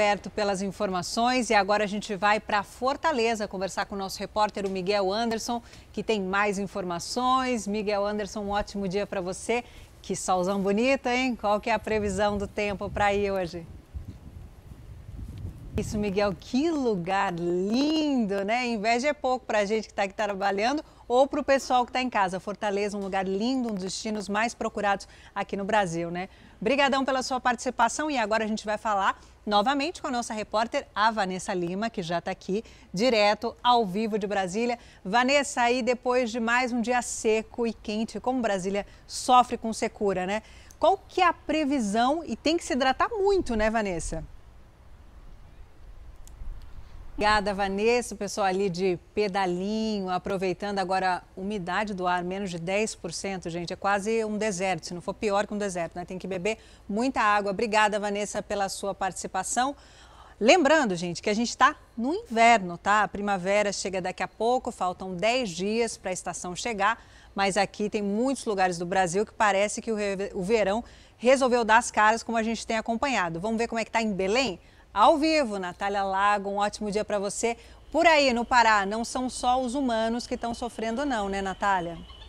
Roberto, pelas informações. E agora a gente vai para Fortaleza conversar com o nosso repórter, o Miguel Anderson, que tem mais informações. Miguel Anderson, um ótimo dia para você. Que solzão bonito, hein? Qual que é a previsão do tempo para ir hoje? Isso, Miguel, que lugar lindo, né? Inveja é pouco para a gente que está aqui trabalhando ou para o pessoal que está em casa. Fortaleza, um lugar lindo, um dos destinos mais procurados aqui no Brasil, né? Obrigadão pela sua participação e agora a gente vai falar novamente com a nossa repórter, a Vanessa Lima, que já está aqui, direto, ao vivo de Brasília. Vanessa, aí depois de mais um dia seco e quente, como Brasília sofre com secura, né? Qual que é a previsão? E tem que se hidratar muito, né, Vanessa? Obrigada, Vanessa. O pessoal ali de pedalinho, aproveitando agora a umidade do ar, menos de 10%, gente. É quase um deserto, se não for pior que um deserto, né? Tem que beber muita água. Obrigada, Vanessa, pela sua participação. Lembrando, gente, que a gente está no inverno, tá? A primavera chega daqui a pouco, faltam 10 dias para a estação chegar, mas aqui tem muitos lugares do Brasil que parece que o verão resolveu dar as caras, como a gente tem acompanhado. Vamos ver como é que está em Belém? ao vivo. Natália Lago, um ótimo dia para você. Por aí, no Pará, não são só os humanos que estão sofrendo, não, né, Natália?